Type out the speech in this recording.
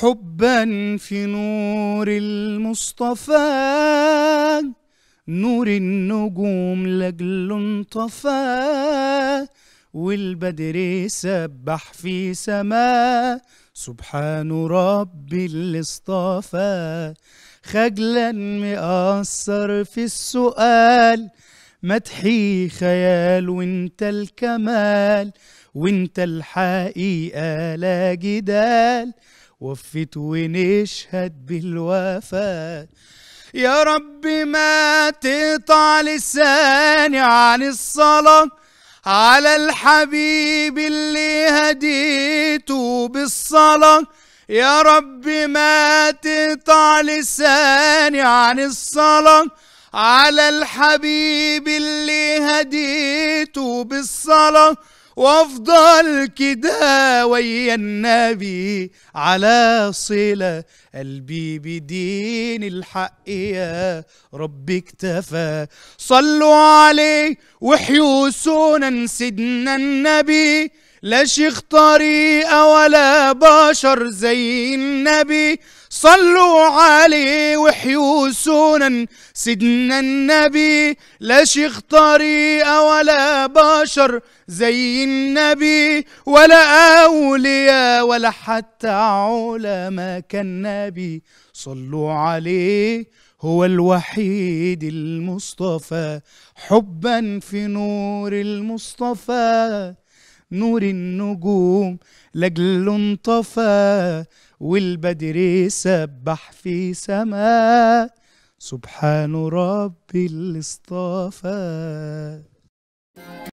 حبا في نور المصطفى نور النجوم لجل طفى والبدر سبح في سماء سبحان رب اللي اصطفى خجلا مقصر في السؤال مدحي خيال وانت الكمال وانت الحقيقة لا جدال وفيت ونشهد بالوفاة يا رب ما تقطع لساني عن الصلاة على الحبيب اللي هديته بالصلاة يا رب ما تقطع لساني عن الصلاة على الحبيب اللي هديته بالصلاة وافضل كده ويا النبي على صلة قلبي بدين الحق يا رب اكتفى صلوا عليه وحيوا سنن سيدنا النبي لا شيخ طريقة ولا بشر زي النبي صلوا عليه وحيوا سنن سيدنا النبي لا شيخ طريقة ولا بشر زي النبي ولا أولياء ولا حتى علماء كالنبي صلوا عليه هو الوحيد المصطفى حبا في نور المصطفى نور النجوم لجل انطفى والبدر سبح في سماء سبحان رب اللي اصطفى